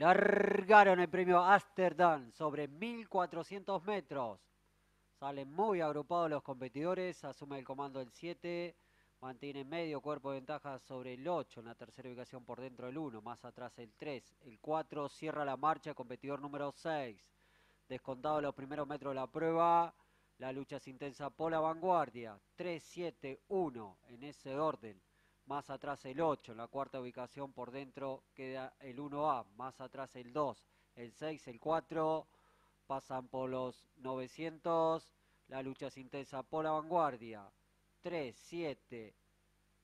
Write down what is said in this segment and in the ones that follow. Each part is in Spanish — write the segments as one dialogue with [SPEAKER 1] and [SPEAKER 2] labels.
[SPEAKER 1] Largaron el premio Amsterdam sobre 1400 metros. Salen muy agrupados los competidores, asume el comando el 7, mantiene medio cuerpo de ventaja sobre el 8 en la tercera ubicación por dentro del 1, más atrás el 3, el 4 cierra la marcha, competidor número 6. Descontado los primeros metros de la prueba, la lucha es intensa por la vanguardia, 3-7-1 en ese orden más atrás el 8, en la cuarta ubicación por dentro queda el 1A, más atrás el 2, el 6, el 4, pasan por los 900, la lucha es intensa por la vanguardia, 3, 7,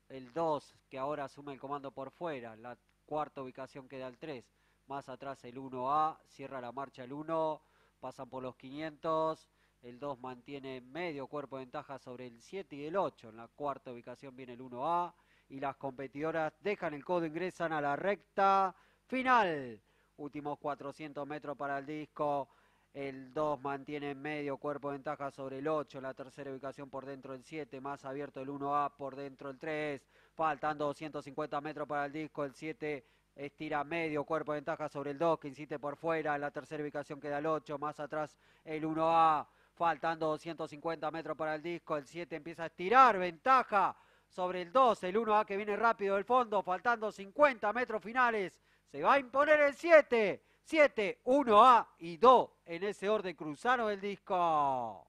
[SPEAKER 1] el 2 que ahora asume el comando por fuera, la cuarta ubicación queda el 3, más atrás el 1A, cierra la marcha el 1, pasan por los 500, el 2 mantiene medio cuerpo de ventaja sobre el 7 y el 8, en la cuarta ubicación viene el 1A, y las competidoras dejan el codo, ingresan a la recta final. Últimos 400 metros para el disco. El 2 mantiene medio cuerpo de ventaja sobre el 8. La tercera ubicación por dentro el 7. Más abierto el 1A por dentro el 3. Faltando 250 metros para el disco. El 7 estira medio cuerpo de ventaja sobre el 2 que incite por fuera. La tercera ubicación queda el 8. Más atrás el 1A. Faltando 250 metros para el disco. El 7 empieza a estirar ventaja sobre el 2, el 1A que viene rápido del fondo, faltando 50 metros finales. Se va a imponer el 7, 7, 1A y 2 en ese orden. cruzano del disco.